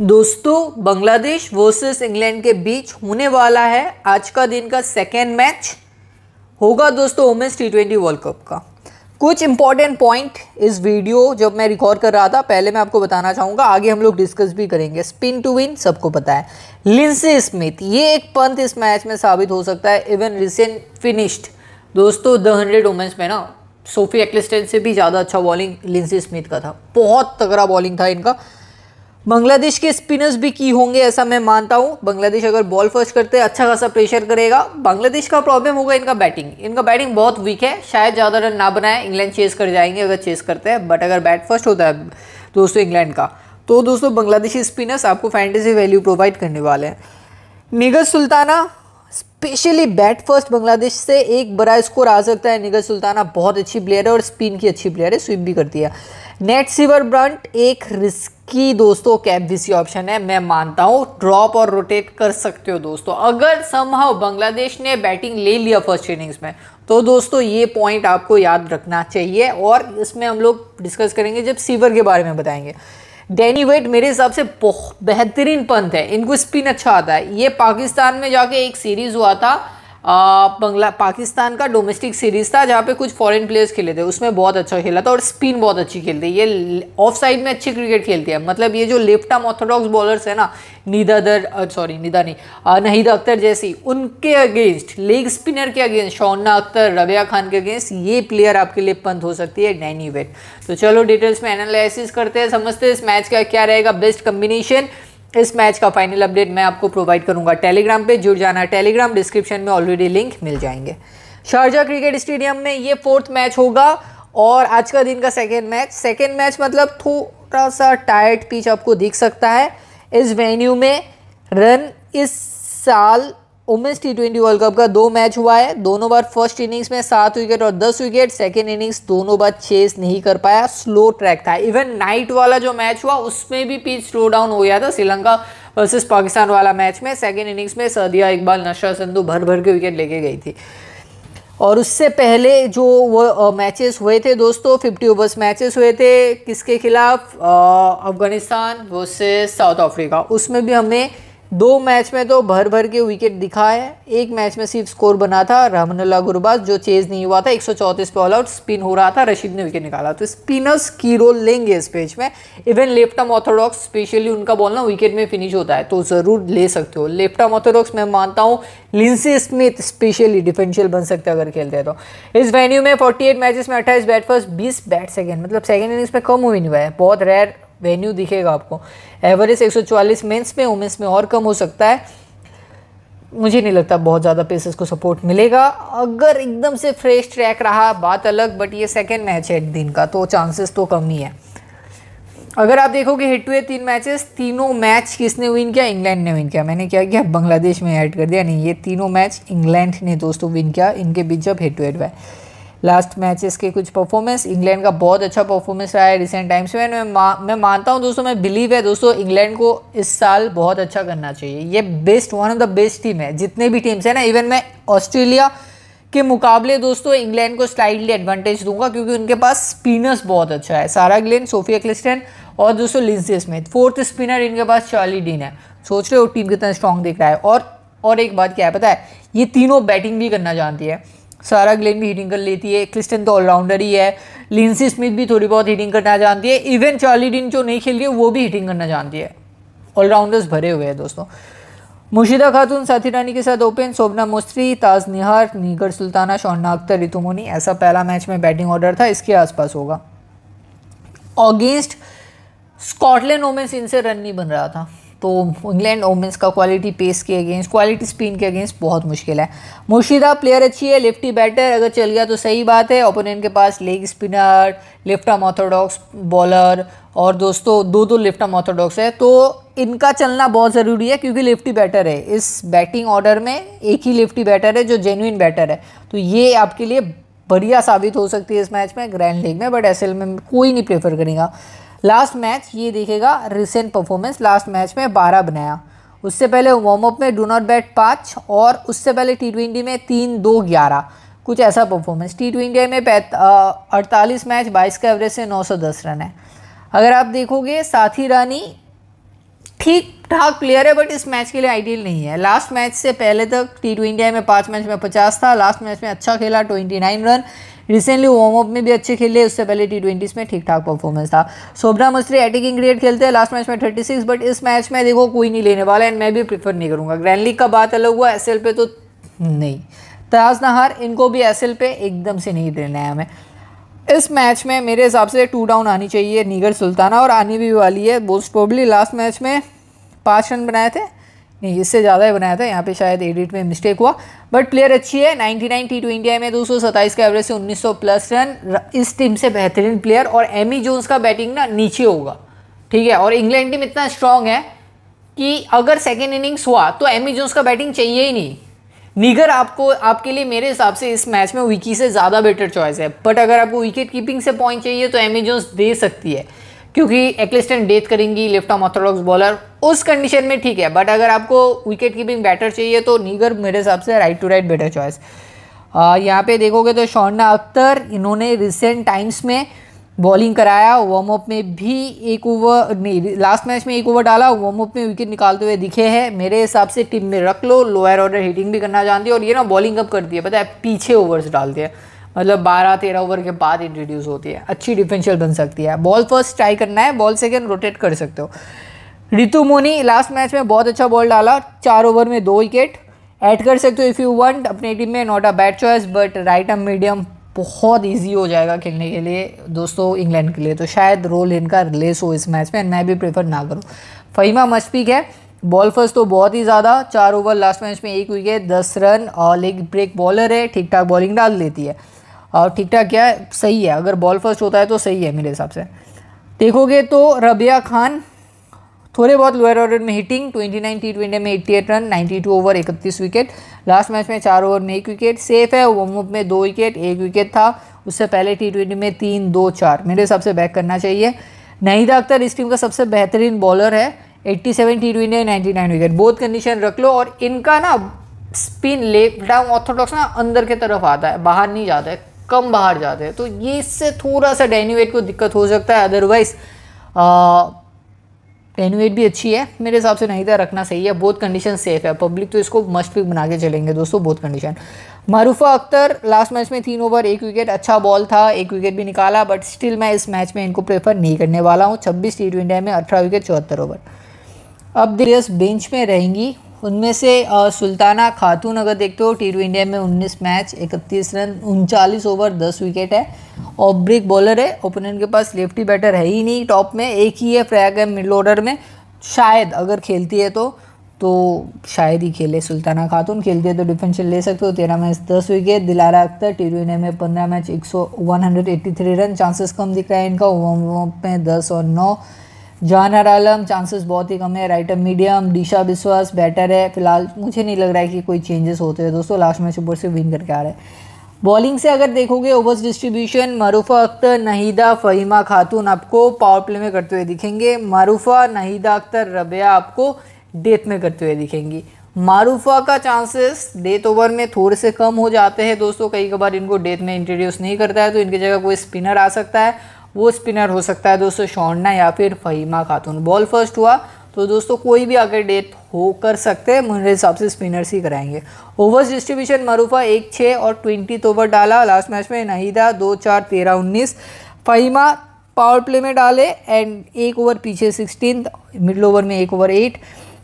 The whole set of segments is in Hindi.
दोस्तों बांग्लादेश वर्सेस इंग्लैंड के बीच होने वाला है आज का दिन का सेकेंड मैच होगा दोस्तों women's T twenty world cup का कुछ इंपॉर्टेंट पॉइंट इस वीडियो जब मैं रिकॉर्ड कर रहा था पहले मैं आपको बताना चाहूँगा आगे हम लोग डिस्कस भी करेंगे स्पिन टू विन सबको पता है लिंसे स्मिथ ये एक पंथ इस मैच में साबित हो सकता है इवन रिसेंट फिनिश्ड दोस्तों द हंड्रेड वुमेंस में ना सोफी एक्लिस्टेन से भी ज़्यादा अच्छा बॉलिंग लिंसे स्मिथ का था बहुत तगड़ा बॉलिंग था इनका बांग्लादेश के स्पिनर्स भी की होंगे ऐसा मैं मानता हूँ बांग्लादेश अगर बॉल फर्स्ट करते हैं अच्छा खासा प्रेशर करेगा बांग्लादेश का प्रॉब्लम होगा इनका बैटिंग इनका बैटिंग बहुत वीक है शायद ज़्यादा रन ना बनाए इंग्लैंड चेस कर जाएंगे अगर चेस करते हैं बट अगर बैट फर्स्ट होता है दोस्तों इंग्लैंड का तो दोस्तों बांग्लादेशी स्पिनर्स आपको फैंटेसी वैल्यू प्रोवाइड करने वाले हैं Nigar Sultana specially bat first Bangladesh से एक बड़ा स्कोर आ सकता है निगर सुल्ताना बहुत अच्छी प्लेयर है और स्पिन की अच्छी प्लेयर है स्विप भी करती है नेट सिवर ब्रंट एक रिस्की दोस्तों कैप विसी ऑप्शन है मैं मानता हूँ ड्रॉप और रोटेट कर सकते हो दोस्तों अगर समहाव बांग्लादेश ने बैटिंग ले लिया फर्स्ट इनिंग्स में तो दोस्तों ये पॉइंट आपको याद रखना चाहिए और इसमें हम लोग डिस्कस करेंगे जब सीवर के बारे में बताएंगे डैनी वेट मेरे हिसाब से बेहतरीन पंथ है इनको स्पिन अच्छा आता है ये पाकिस्तान में जाके एक सीरीज़ हुआ था बंगला पाकिस्तान का डोमेस्टिक सीरीज था जहाँ पे कुछ फॉरेन प्लेयर्स खेले थे उसमें बहुत अच्छा खेला था और स्पिन बहुत अच्छी खेलती है ये ऑफ साइड में अच्छी क्रिकेट खेलती है मतलब ये जो लेफ्ट आर्म ऑर्थोडॉक्स बॉलर्स है ना निदा दर सॉरी निदा नहीं नहीद अख्तर जैसी उनके अगेंस्ट लेग स्पिनर के अगेंस्ट शौना अख्तर रबिया खान के अगेंस्ट ये प्लेयर आपके लिए पंत हो सकती है डैनी वेट तो चलो डिटेल्स में एनालिसिस करते हैं समझते हैं इस मैच का क्या रहेगा बेस्ट कम्बिनेशन इस मैच का फाइनल अपडेट मैं आपको प्रोवाइड करूंगा टेलीग्राम पे जुड़ जाना टेलीग्राम डिस्क्रिप्शन में ऑलरेडी लिंक मिल जाएंगे शारजा क्रिकेट स्टेडियम में ये फोर्थ मैच होगा और आज का दिन का सेकेंड मैच सेकेंड मैच मतलब थोड़ा सा टाइट पिच आपको दिख सकता है इस वेन्यू में रन इस साल women's T twenty world cup का दो मैच हुआ है दोनों बार फर्स्ट इनिंग्स में सात विकेट और दस विकेट सेकेंड इनिंग्स दोनों बार चेस नहीं कर पाया स्लो ट्रैक था इवन नाइट वाला जो मैच हुआ उसमें भी पिच स्लो डाउन हो गया था श्रीलंका वर्सेस पाकिस्तान वाला मैच में सेकेंड इनिंग्स में सदिया इकबाल नशा संधु भर भर के विकेट लेके गई थी और उससे पहले जो वो मैचेस हुए थे दोस्तों 50 ओवर्स मैचेस हुए थे किसके खिलाफ अफगानिस्तान वर्सेस साउथ अफ्रीका उसमें भी हमने दो मैच में तो भर भर के विकेट दिखा है एक मैच में सिर्फ स्कोर बना था रहमनुल्ला गुरबाज जो चेज नहीं हुआ था 134 पे ऑल आउट स्पिन हो रहा था रशीद ने विकेट निकाला तो स्पिनर्स की रोल लेंगे इस पेज में इवन लेफ्टम ऑर्थोडॉक्स स्पेशली उनका बॉल ना विकेट में फिनिश होता है तो ज़रूर ले सकते हो लेफ्टम ऑर्थोडॉक्स मैं मानता हूँ लिंसी स्मिथ स्पेशली डिफेंशियल बन सकते अगर खेलते हैं तो इस वेन्यू में फोर्टी एट मैचेस में अट्ठाईस बैट फर्स्ट बीस बैट सेकेंड मतलब सेकेंड इनिंग्स में कम हुई नहीं हुआ है बहुत रेयर वेन्यू दिखेगा आपको एवरेज 144 मेंस में वुमेंस में और कम हो सकता है मुझे नहीं लगता बहुत ज़्यादा पेसेस को सपोर्ट मिलेगा अगर एकदम से फ्रेश ट्रैक रहा बात अलग बट ये सेकेंड मैच है एक दिन का तो चांसेस तो कम ही है अगर आप देखोगे हिट हुए तीन मैचेस तीनों मैच किसने विन किया इंग्लैंड ने विन किया मैंने क्या किया बांग्लादेश में ऐड कर दिया नहीं ये तीनों मैच इंग्लैंड ने दोस्तों विन किया इनके बीच जब हेड टू हुआ है लास्ट मैचेस के कुछ परफॉर्मेंस इंग्लैंड का बहुत अच्छा परफॉर्मेंस रहा है रिसेंट टाइम्स में मैं मा, मैं मानता हूँ दोस्तों मैं बिलीव है दोस्तों इंग्लैंड को इस साल बहुत अच्छा करना चाहिए ये best one of the best team है जितने भी टीम्स हैं ना इवन मैं ऑस्ट्रेलिया के मुकाबले दोस्तों इंग्लैंड को स्लाइडली एडवांटेज दूंगा क्योंकि उनके पास स्पिनर्स बहुत अच्छा है सारा ग्लेन सोफिया क्लिस्टन और दोस्तों लिजडे स्मिथ फोर्थ स्पिनर इनके पास चार्ली डीन है सोच रहे हो टीम कितना स्ट्रांग दिख रहा है और और एक बात क्या है पता है ये तीनों बैटिंग भी करना जानती है सारा ग्लेन भी हीटिंग कर लेती है क्रिस्टन तो ऑलराउंडर ही है लिंसी स्मिथ भी थोड़ी बहुत हीटिंग करना जानती है इवन चार्ली डिन जो नहीं खेल रही है वो भी हीटिंग करना जानती है ऑलराउंडर्स भरे हुए हैं दोस्तों मुर्शिदा खातून साथी रानी के साथ ओपन शोभना मुस्त्री ताज निहार नीगर सुल्ताना शौना अख्तर रितुमोनी ऐसा पहला मैच में बैटिंग ऑर्डर था इसके आसपास होगा अगेंस्ट स्कॉटलैंड ओमेंस इनसे रन नहीं बन रहा था तो इंग्लैंड ओमेंस का क्वालिटी पेस के अगेंस्ट क्वालिटी स्पिन के अगेंस्ट बहुत मुश्किल है मुर्शिदा प्लेयर अच्छी है लेफ्टी बैटर अगर चल गया तो सही बात है ओपोनेंट के पास leg spinner left arm orthodox bowler और दोस्तों दो दो लेफ्ट आर्म ऑर्थोडॉक्स है तो इनका चलना बहुत ज़रूरी है क्योंकि लेफ्टी बैटर है इस बैटिंग ऑर्डर में एक ही लेफ्टी बैटर है जो जेन्यून बैटर है तो ये आपके लिए बढ़िया साबित हो सकती है इस मैच में ग्रैंड लीग में बट एस में कोई नहीं प्रेफर करेगा लास्ट मैच ये देखेगा रिसेंट परफॉर्मेंस लास्ट मैच में बारह बनाया उससे पहले वार्म अप में डू नॉट बैट पाँच और उससे पहले टी ट्वेंटी में तीन दो ग्यारह कुछ ऐसा परफॉर्मेंस टी ट्वेंटी में अड़तालीस मैच बाईस का एवरेज से नौ सौ दस रन है अगर आप देखोगे साथी रानी ठीक ठाक प्लेयर है बट इस मैच के लिए आइडियल नहीं है लास्ट मैच से पहले तक टी ट्वेंटी में पाँच मैच में पचास था लास्ट मैच में अच्छा खेला twenty nine run recently warm up में भी अच्छे खेले उससे पहले टी ट्वेंटीज़ में ठीक ठाक परफॉर्मेंस था शोभना मुस्त्री एटिकिंग ग्रेड खेलते हैं लास्ट मैच में थर्टी सिक्स बट इस मैच में देखो कोई नहीं लेने वाला एंड मैं भी प्रीफर नहीं करूँगा ग्रैंड लीग का बात अलग हुआ एस पे तो नहीं तयाज नहार इनको भी एस पे एकदम से नहीं देना है हमें इस मैच में मेरे हिसाब से टू डाउन आनी चाहिए नीगर सुल्ताना और आनी भी वाली है मोस्ट प्रोबली लास्ट मैच में पाँच रन बनाए थे नहीं इससे ज़्यादा ही बनाया था यहाँ पे शायद एडिट में मिस्टेक हुआ बट प्लेयर अच्छी है 99 टी इंडिया में दो का एवरेज से 1900 प्लस रन इस टीम से बेहतरीन प्लेयर और एमी जोन्स का बैटिंग ना नीचे होगा ठीक है और इंग्लैंड टीम इतना स्ट्रांग है कि अगर सेकेंड इनिंग्स हुआ तो एमी जोन्स का बैटिंग चाहिए ही नहीं निगर आपको आपके लिए मेरे हिसाब से इस मैच में विकी से ज़्यादा बेटर चॉइस है बट अगर आपको विकेट कीपिंग से पॉइंट चाहिए तो एमी जोन्स दे सकती है क्योंकि एक्लिस्टन डेथ करेंगी लेफ्ट आर्म ऑर्थोडॉक्स बॉलर उस कंडीशन में ठीक है बट अगर आपको विकेट कीपिंग बैटर चाहिए तो नीगर मेरे हिसाब से right to right better choice यहाँ पे देखोगे तो शौना अख्तर इन्होंने रिसेंट टाइम्स में बॉलिंग कराया वार्म अप में भी एक ओवर नहीं लास्ट मैच में एक ओवर डाला वार्म अप में विकेट निकालते हुए दिखे हैं मेरे हिसाब से टीम में रख लो लोअर ऑर्डर हिटिंग भी करना जानती है और ये ना बॉलिंग अप करती है पता है पीछे ओवर्स डालते हैं मतलब बारह तेरह ओवर के बाद इंट्रोड्यूस होती है अच्छी डिफेंशियल बन सकती है बॉल फर्स्ट ट्राई करना है बॉल सेकेंड रोटेट कर सकते हो रितु मोनी लास्ट मैच में बहुत अच्छा बॉल डाला चार ओवर में दो विकेट ऐड कर सकते हो इफ़ यू वांट अपने टीम में not a bad choice but right a medium बहुत इजी हो जाएगा खेलने के लिए दोस्तों इंग्लैंड के लिए तो शायद रोल इनका लेस हो इस मैच में मैं भी प्रेफर ना करूँ फहीमा मशफीक है बॉल फर्स्ट तो बहुत ही ज़्यादा चार ओवर लास्ट मैच में एक विकेट दस रन और लेग ब्रेक बॉलर है ठीक ठाक बॉलिंग डाल देती है और ठीक ठाक क्या है सही है अगर बॉल फर्स्ट होता है तो सही है मेरे हिसाब से देखोगे तो रबिया खान थोड़े बहुत लोअर ऑर्डर में हिटिंग 29 टी ट्वेंटी में 88 run 92 over 31 wicket last match में चार ओवर में एक विकेट सेफ है अप में दो विकेट एक विकेट था उससे पहले टी ट्वेंटी में तीन दो चार मेरे हिसाब से बैक करना चाहिए नहीदा अख्तर इस टीम का सबसे बेहतरीन बॉलर है 87 seven T twenty ninety nine wicket both condition रख लो और इनका ना स्पिन लेफ्ट डाउन ऑर्थोडॉक्स ना अंदर की तरफ आता है बाहर नहीं जाता है कम बाहर जाते हैं तो ये इससे थोड़ा सा डेनिवेट को दिक्कत हो सकता है अदरवाइज़ डेनिवेट भी अच्छी है मेरे हिसाब से नहीं था रखना सही है बहुत कंडीशन सेफ है पब्लिक तो इसको मस्ट पिक बना के चलेंगे दोस्तों बहुत condition Marufa Akhtar last match में तीन ओवर एक विकेट अच्छा बॉल था एक विकेट भी निकाला बट स्टिल मैं इस मैच में इनको प्रेफर नहीं करने वाला हूँ छब्बीस टी ट्वेंटी में अठारह विकेट चौहत्तर ओवर अब दिलियस बेंच में रहेंगी उनमें से सुल्ताना खातून अगर देखते हो टी टू इंडिया में 19 मैच 31 रन उनचालीस ओवर 10 विकेट है ऑफ ब्रेक बॉलर है ओपोनेंट के पास लेफ्टी बैटर है ही नहीं टॉप में एक ही है फ्रैग है मिडल ऑर्डर में शायद अगर खेलती है तो तो शायद ही खेले सुल्ताना खातून खेलती है तो डिफेंशन ले सकते हो तेरह मैच दस wicket Dilara Akhtar T two India में पंद्रह मैच एक सौ one hundred eighty three run chances कम दिख रहा है इनका वार्म में दस और नौ जानर आलम चांसेस बहुत ही कम है राइटर मीडियम दिशा विश्वास बेटर है फिलहाल मुझे नहीं लग रहा है कि कोई चेंजेस होते हैं दोस्तों लास्ट मैच ऊपर से विन करके आ रहा है बॉलिंग से अगर देखोगे ओवर्स डिस्ट्रीब्यूशन मरूफा अख्तर नहीदा फ़हीमा खातून आपको पावर प्ले में करते हुए दिखेंगे मारूफा नहीदा अख्तर रबिया आपको डेथ में करते हुए दिखेंगी मारूफा का चांसेस डेथ ओवर में थोड़े से कम हो जाते हैं दोस्तों कई कबार इनको डेथ में इंट्रोड्यूस नहीं करता है तो इनकी जगह कोई स्पिनर आ सकता है वो स्पिनर हो सकता है दोस्तों शॉन्डना या फिर फहीमा खातून बॉल फर्स्ट हुआ तो दोस्तों कोई भी आकर डेथ हो कर सकते हैं मेरे हिसाब से स्पिनर्स ही कराएंगे ओवर्स डिस्ट्रीब्यूशन मरूफा एक छः और ट्वेंटी तो ओवर डाला लास्ट मैच में नहीदा दो चार तेरह उन्नीस फहीमा पावर प्ले में डाले एंड एक ओवर पीछे सिक्सटीन मिडल ओवर में एक over eight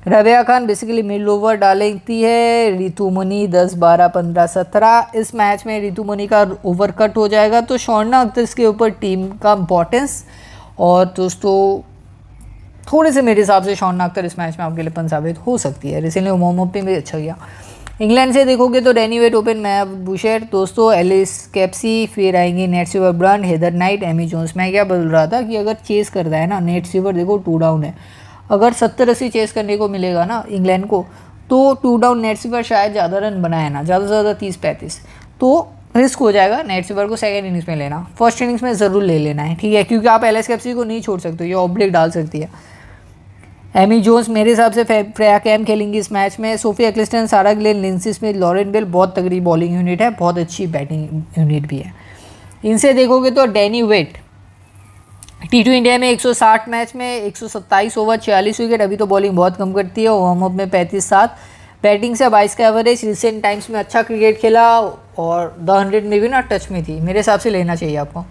Rabeya Khan basically mid over डालती है रितु मुनि दस बारह पंद्रह सत्रह इस मैच में रितु मुनि का ओवर कट हो जाएगा तो शौर्णा अख्तर के ऊपर टीम का इम्पोर्टेंस और दोस्तों थोड़े से मेरे हिसाब से शौर्णा अख्तर इस मैच में आपके लिए साबित हो सकती है इसीलिए मोम भी अच्छा गया इंग्लैंड से देखोगे तो Danni Wyatt open Maia Bouchier दोस्तों एलिस कैप्सी फिर आएंगे Nat Sciver Brunt Heather Knight Amy Jones मैं क्या बोल रहा था कि अगर चेस करता है ना नेट सीवर देखो टू डाउन है अगर सत्तर अस्सी चेस करने को मिलेगा ना इंग्लैंड को तो टू डाउन नेट स्वीपर शायद ज़्यादा रन बनाए ना ज़्यादा से ज़्यादा तीस पैंतीस तो रिस्क हो जाएगा नेट स्वीपर को सेकेंड इनिंग्स में लेना फर्स्ट इनिंग्स में ज़रूर ले लेना है ठीक है क्योंकि आप एल एस को नहीं छोड़ सकते ये ऑब्लिक डाल सकती है एमी जोन्स मेरे हिसाब से फ्रेया कैम खेलेंगी इस मैच में सोफी एक्लिस्टन सारा ग्लेन लिंसिस में लॉरेन बेल बहुत तगड़ी बॉलिंग यूनिट है बहुत अच्छी बैटिंग यूनिट भी है इनसे देखोगे तो Danni Wyatt T two India में 160 मैच में 127 ओवर 46 विकेट अभी तो बॉलिंग बहुत कम करती है वार्म अप में पैंतीस सात बैटिंग से बाईस का एवरेज रिसेंट टाइम्स में अच्छा क्रिकेट खेला और द हंड्रेड में भी ना टच में थी मेरे हिसाब से लेना चाहिए आपको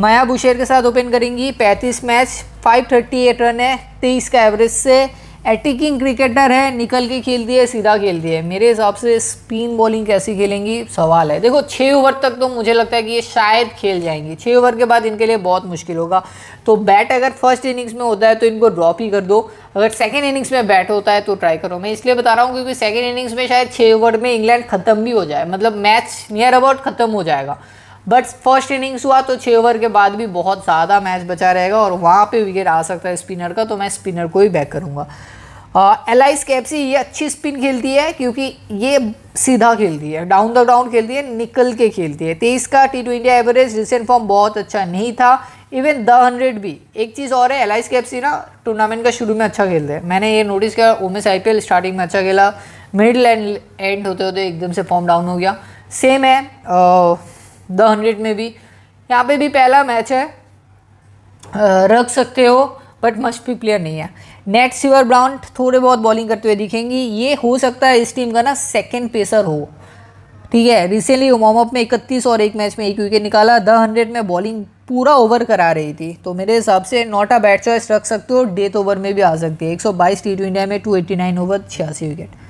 माया बुशेर के साथ ओपन करेंगी पैंतीस मैच 538 रन है तेईस का एवरेज से अटैकिंग क्रिकेटर है निकल के खेल दिए सीधा खेल दिए मेरे हिसाब से स्पिन बॉलिंग कैसी खेलेंगी सवाल है देखो छः ओवर तक तो मुझे लगता है कि ये शायद खेल जाएंगी छः ओवर के बाद इनके लिए बहुत मुश्किल होगा तो बैट अगर फर्स्ट इनिंग्स में होता है तो इनको ड्रॉप ही कर दो अगर सेकेंड इनिंग्स में बैट होता है तो ट्राई करो मैं इसलिए बता रहा हूँ क्योंकि सेकेंड इनिंग्स में शायद छः ओवर में इंग्लैंड ख़त्म भी हो जाए मतलब मैच नियर अबाउट ख़त्म हो जाएगा बट फर्स्ट इनिंग्स हुआ तो छः ओवर के बाद भी बहुत ज़्यादा मैच बचा रहेगा और वहाँ पे विकेट आ सकता है स्पिनर का तो मैं स्पिनर को ही बैक करूँगा एल आई ये अच्छी स्पिन खेलती है क्योंकि ये सीधा खेलती है डाउन द ग्राउंड खेलती है निकल के खेलती है तेईस का T twenty average recent form बहुत अच्छा नहीं था इवन द हंड्रेड भी एक चीज़ और है एल आई ना टूर्नामेंट का शुरू में अच्छा खेलते हैं मैंने ये नोटिस किया ओमेस आई पी स्टार्टिंग में अच्छा खेला मिडल एंड एंड होते होते एकदम से फॉर्म डाउन हो गया सेम है द हंड्रेड में भी यहाँ पे भी पहला मैच है रख सकते हो बट मस्ट भी प्लेयर नहीं है नेट सिवर ब्राउन थोड़े बहुत बॉलिंग करते हुए दिखेंगी ये हो सकता है इस टीम का ना सेकेंड पेसर हो ठीक है रिसेंटली वार्म में इकतीस और एक मैच में एक विकेट निकाला द हंड्रेड में बॉलिंग पूरा ओवर करा रही थी तो मेरे हिसाब से नॉट अ बैट चॉइस रख सकते हो डेथ ओवर में भी आ सकती है एक सौ बाईस टी इंडिया में टू एट्टी नाइन ओवर छियासी विकेट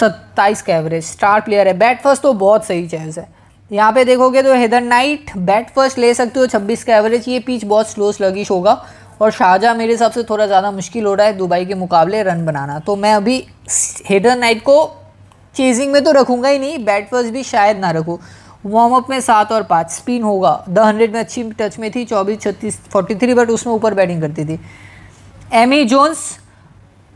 सत्ताईस का एवरेज स्टार प्लेयर है बैट फर्स्ट तो बहुत सही चॉइस है यहाँ पे देखोगे तो हेदर नाइट बैट फर्स्ट ले सकते हो छब्बीस का एवरेज ये पिच बहुत स्लो स्लगिश होगा और शाहजहाँ मेरे हिसाब से थोड़ा ज़्यादा मुश्किल हो रहा है दुबई के मुकाबले रन बनाना तो मैं अभी हेडर नाइट को चेजिंग में तो रखूँगा ही नहीं बैट फर्स्ट भी शायद ना रखूँ वार्म अप में सात और पाँच स्पिन होगा द हंड्रेड में अच्छी टच में थी चौबीस छत्तीस फोर्टी थ्री बट उसमें ऊपर बैटिंग करती थी Amy Jones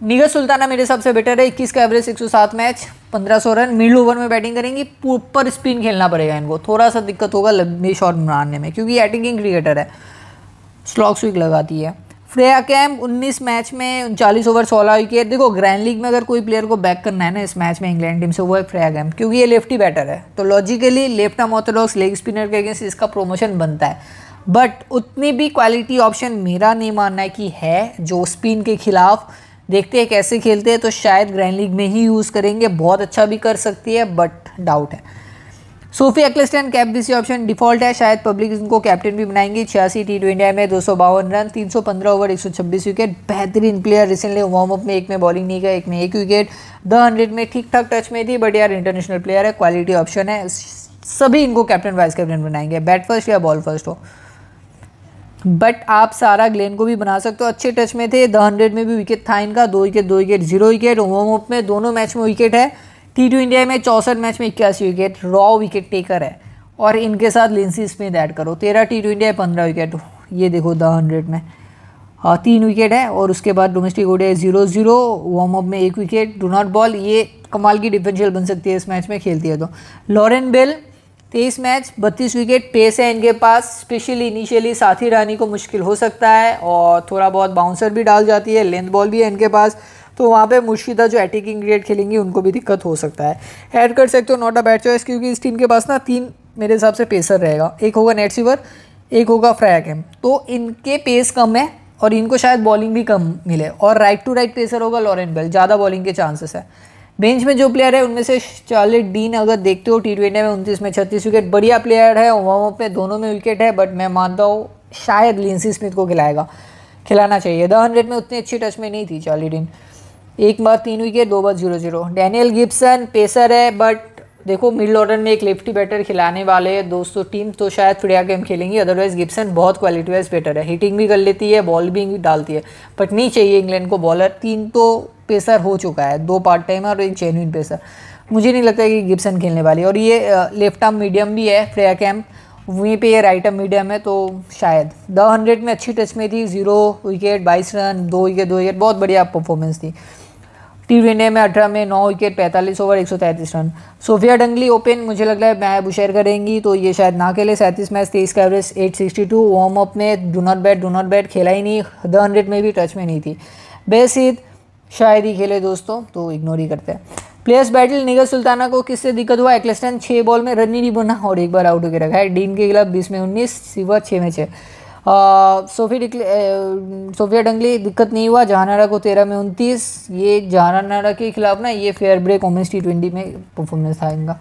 Nigar Sultana मेरे हिसाब से बेटर है इक्कीस का एवरेज एक सौ सात मैच पंद्रह सौ रन मिड ओवर में बैटिंग करेंगी ऊपर स्पिन खेलना पड़ेगा इनको थोड़ा सा दिक्कत होगा लंबे शॉट मारने में क्योंकि एटिंग क्रिकेटर है स्लॉक स्विक लगाती है फ्रेया कैम्प 19 मैच में उनचालीस ओवर 16 विकेट देखो ग्रैंड लीग में अगर कोई प्लेयर को बैक करना है ना इस मैच में इंग्लैंड टीम से वो है फ्रेया कैम्प क्योंकि ये लेफ्टी बैटर है तो logically left arm orthodox leg spinner के अगेंस्ट इसका प्रमोशन बनता है बट उतनी भी क्वालिटी ऑप्शन मेरा नहीं मानना है कि है जो स्पिन के खिलाफ देखते हैं कैसे खेलते हैं तो शायद ग्रैंड लीग में ही यूज़ करेंगे बहुत अच्छा भी कर सकती है बट डाउट है Sophie Ecclestone cap this option default है शायद पब्लिक इनको कैप्टन भी बनाएंगे छियासी टी ट्वेंटी में दो सौ बावन रन तीन सौ पंद्रह ओवर एक सौ छब्बीस विकेट बेहतरीन प्लेयर रिसेंटली वार्म अप में एक में बॉलिंग नहीं किया एक में एक विकेट द हंड्रेड में ठीक ठाक टच में थी बट यार इंटरनेशनल प्लेयर है क्वालिटी ऑप्शन है सभी इनको कैप्टन वाइस कैप्टन बनाएंगे बैट फर्स्ट या बॉल फर्स्ट हो बट आप सारा ग्लेन को भी बना सकते हो अच्छे टच में थे द हंड्रेड में भी विकेट था इनका दो विकेट दो wicket zero wicket warm up में दोनों मैच में विकेट है टी टू इंडिया में चौसठ मैच में इक्यासी विकेट रॉ विकेट टेकर है और इनके साथ लिंसी स्मिथ ऐड करो तेरह टी टू इंडिया पंद्रह विकेट ये देखो द हंड्रेड में हाँ तीन विकेट है और उसके बाद domestic ODI zero zero warm up में एक विकेट डो नॉट बॉल ये कमाल की डिफेंशियल बन सकती है इस मैच में खेलती है तो लॉरेन बेल तेईस मैच बत्तीस विकेट पेस है इनके पास स्पेशली इनिशियली साथी रानी को मुश्किल हो सकता है और थोड़ा बहुत बाउंसर भी डाल जाती है लेंथ बॉल भी है इनके पास तो वहाँ पे मुर्शिदा जो अटैकिंग ग्रेड खेलेंगी उनको भी दिक्कत हो सकता है हेड कर सकते हो नॉट अ बैड चॉइस क्योंकि इस टीम के पास ना तीन मेरे हिसाब से पेसर रहेगा एक होगा नेट सीवर एक होगा एम तो इनके पेस कम है और इनको शायद बॉलिंग भी कम मिले और राइट टू राइट पेसर होगा लॉरेन बेल ज़्यादा बॉलिंग के चांसेस है बेंच में जो प्लेयर है उनमें से चार्ली डीन अगर देखते हो टी ट्वेंटी में उनतीस में छत्तीस विकेट बढ़िया प्लेयर है वहाँ पे में दोनों में विकेट है बट मैं मानता हूँ शायद लिंसी स्मिथ को खिलाएगा खिलाना चाहिए द हंड्रेड में उतनी अच्छी टच में नहीं थी चार्ली डीन एक बार तीन विकेट दो बार zero zero Danielle Gibson pacer है बट देखो मिडल ऑर्डर में एक लेफ्टी बैटर खिलाने वाले दोस्तों टीम तो शायद फ्रिया गेम खेलेंगी अदरवाइज गिब्सन बहुत क्वालिटी वाइज बैटर है हिटिंग भी कर लेती है बॉल भी डालती है बट नहीं चाहिए इंग्लैंड को बॉलर तीन तो पेसर हो चुका है दो पार्ट टाइम और एक जेन्यून पेसर मुझे नहीं लगता कि गिब्सन खेलने वाली और ये लेफ्ट आर्म मीडियम भी है फ्रिया कैम्प वहीं पे ये राइट आर्म मीडियम है तो शायद द हंड्रेड में अच्छी टच में थी जीरो विकेट बाईस रन दो विकेट दो विकेट बहुत बढ़िया परफॉर्मेंस थी टी इंडिया में अठारह में नौ विकेट पैंतालीस ओवर एक सौ तैंतीस रन सोफिया डंगली ओपन मुझे लग रहा है मैं बुशैर करेंगी तो ये शायद ना खेले सैंतीस मैच तेईस का average eight sixty two warm up में do not bat do not bat खेला ही नहीं द हंड्रेड में भी टच में नहीं थी बेसित शायद ही खेले दोस्तों तो इग्नोर ही करते हैं प्लेयर्स बैटल निगर सुल्ताना को किससे दिक्कत हुआ एक्लेस्टन छः बॉल में रन ही नहीं बना और एक बार आउट होकर रखा है डीन के खिलाफ बीस में उन्नीस सिवा छः में छः सोफियट सोफिया डंगली दिक्कत नहीं हुआ जहानारा को तेरह में उनतीस ये जहानारा के खिलाफ ना ये fair break women's T twenty में परफॉर्मेंस आएगा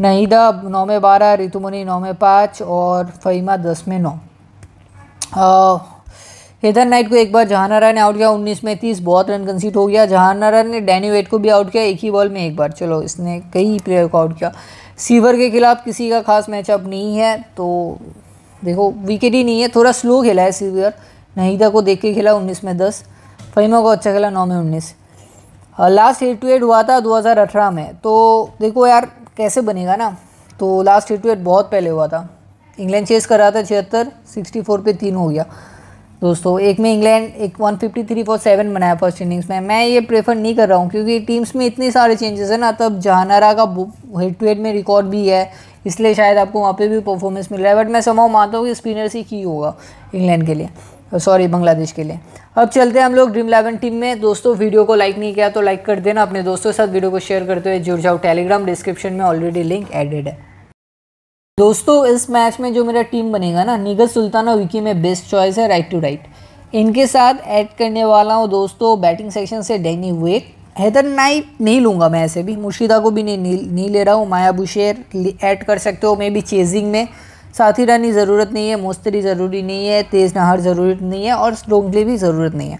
नहीदा नौ में बारह रितुमनी नौ में पाँच और फ़हीमा दस में नौ हेदर नाइट को एक बार जहानारा ने आउट किया उन्नीस में तीस बहुत रन कंसीट हो गया जहानारा ने डैनी वेट को भी आउट किया एक ही बॉल में एक बार चलो इसने कई प्लेयर को आउट किया सीवर के खिलाफ किसी का खास मैचअप नहीं है तो देखो विकेट ही नहीं है थोड़ा स्लो खेला है सीवियर नहीदा को देख के खेला उन्नीस में दस फहीमा को अच्छा खेला नौ में उन्नीस लास्ट एट टू एट हुआ था 2018 में तो देखो यार कैसे बनेगा ना तो लास्ट एट टू एट बहुत पहले हुआ था इंग्लैंड चेस कर रहा था छिहत्तर सिक्सटी फोर पे तीन हो गया दोस्तों एक में इंग्लैंड एक one fifty three four seven बनाया फर्स्ट इनिंग्स में मैं ये प्रेफर नहीं कर रहा हूँ क्योंकि टीम्स में इतने सारे चेंजेस हैं ना तब जहानारा का हेड टू हेड में रिकॉर्ड भी है इसलिए शायद आपको वहाँ पे भी परफॉर्मेंस मिल रहा है बट मैं समाव मानता हूँ कि स्पिनर से की होगा इंग्लैंड के लिए सॉरी बांग्लादेश के लिए अब चलते हैं हम लोग ड्रीम इलेवन टीम में दोस्तों वीडियो को लाइक नहीं किया तो लाइक कर देना अपने दोस्तों के साथ वीडियो को शेयर करते हुए जुड़ जाओ टेलीग्राम डिस्क्रिप्शन में ऑलरेडी लिंक एडेड है दोस्तों इस मैच में जो मेरा टीम बनेगा ना निगत सुल्तान और विकी में बेस्ट चॉइस है राइट टू राइट इनके साथ ऐड करने वाला हूँ दोस्तों बैटिंग सेक्शन से डेनी वेक हैदर नाइफ नहीं लूँगा मैं ऐसे भी मुर्शिदा को भी नहीं नहीं, नहीं ले रहा हूँ माया बुशेर ऐड कर सकते हो मे भी चेजिंग में साथी रानी ज़रूरत नहीं है मोस्तरी ज़रूरी नहीं है तेज़ नहार ज़रूरत नहीं है और स्ट्रोंगली भी ज़रूरत नहीं है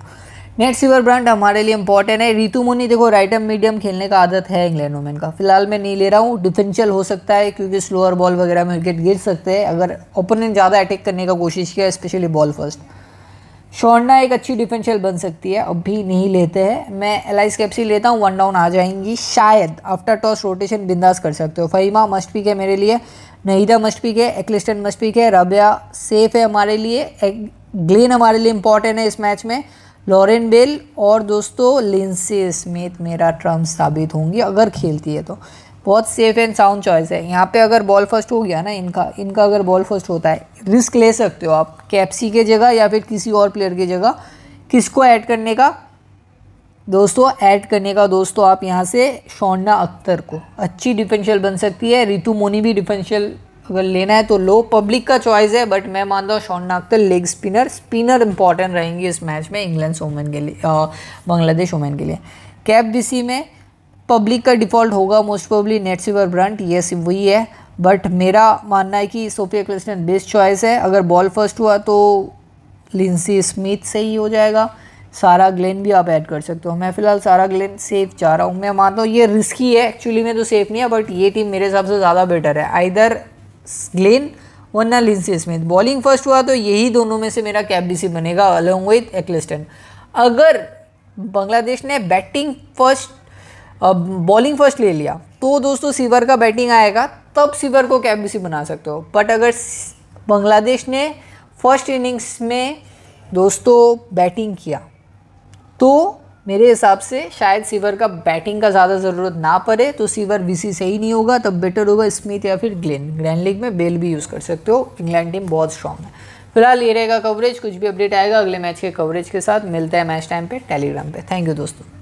नेट सीवर ब्रांड हमारे लिए इंपॉर्टेंट है रितु मुनी देखो राइट एम मीडियम खेलने का आदत है इंग्लैंड वोमेन का फिलहाल मैं नहीं ले रहा हूँ डिफेंशियल हो सकता है क्योंकि स्लोअर बॉल वगैरह में विकेट गिर सकते हैं अगर ओपोनेंट ज़्यादा अटैक करने का कोशिश किया स्पेशली बॉल फर्स्ट शोरना एक अच्छी डिफेंशियल बन सकती है अब भी नहीं लेते हैं मैं एलाइस कैप्सी लेता हूँ वन डाउन आ जाएंगी शायद आफ्टर टॉस रोटेशन बिंदास कर सकते हो फहीमा मस्ट पिक है मेरे लिए नहीदा मस्ट पिक है एक्लिस्टन मस्ट पिक है रबिया सेफ है हमारे लिए ग्लिन हमारे लिए इंपॉर्टेंट है इस मैच में लॉरेन बेल और दोस्तों लिंसे स्मिथ मेरा ट्रम्प साबित होंगी अगर खेलती है तो बहुत सेफ एंड साउंड चॉइस है यहाँ पे अगर बॉल फर्स्ट हो गया ना इनका इनका अगर बॉल फर्स्ट होता है रिस्क ले सकते हो आप कैप्सी के जगह या फिर किसी और प्लेयर की जगह किसको ऐड करने का दोस्तों ऐड करने का दोस्तों आप यहाँ से शौना अख्तर को अच्छी डिफेंशियल बन सकती है रितु मोनी भी डिफेंशियल अगर लेना है तो लो पब्लिक का चॉइस है बट मैं मानता हूँ Shorna Akhtar leg spinner spinner important रहेंगी इस मैच में इंग्लैंड वोमेन के लिए बांग्लादेश वोमेन के लिए कैप बीसी में पब्लिक का डिफ़ॉल्ट होगा most probably Nat Sciver Brunt yes वही है बट मेरा मानना है कि सोफिया क्लिस्टन बेस्ट चॉइस है अगर बॉल फर्स्ट हुआ तो लिंसी स्मिथ से ही हो जाएगा सारा ग्लेन भी आप ऐड कर सकते हो मैं फ़िलहाल सारा ग्लेन सेफ जा रहा हूँ मैं मानता हूँ ये रिस्की है एक्चुअली में तो सेफ़ नहीं है बट ये टीम मेरे हिसाब से ज़्यादा बेटर है आइधर ग्लेन वरना लिंसी स्मिथ बॉलिंग फर्स्ट हुआ तो यही दोनों में से मेरा कैप बनेगा अलॉन्ग विथ एक्लिस्टन अगर बांग्लादेश ने बैटिंग फर्स्ट अब बॉलिंग फर्स्ट ले लिया तो दोस्तों सीवर का बैटिंग आएगा तब सीवर को कैबीसी बना सकते हो बट अगर बांग्लादेश ने फर्स्ट इनिंग्स में दोस्तों बैटिंग किया तो मेरे हिसाब से शायद सीवर का बैटिंग का ज़्यादा ज़रूरत ना पड़े तो सीवर सी सही नहीं होगा तब बेटर होगा स्मिथ या फिर ग्लेन ग्रैंड लीग में बेल भी यूज़ कर सकते हो इंग्लैंड टीम बहुत स्ट्रांग है फिलहाल ये रहेगा कवरेज कुछ भी अपडेट आएगा अगले मैच के कवरेज के साथ मिलता है मैच टाइम पे टेलीग्राम पे थैंक यू दोस्तों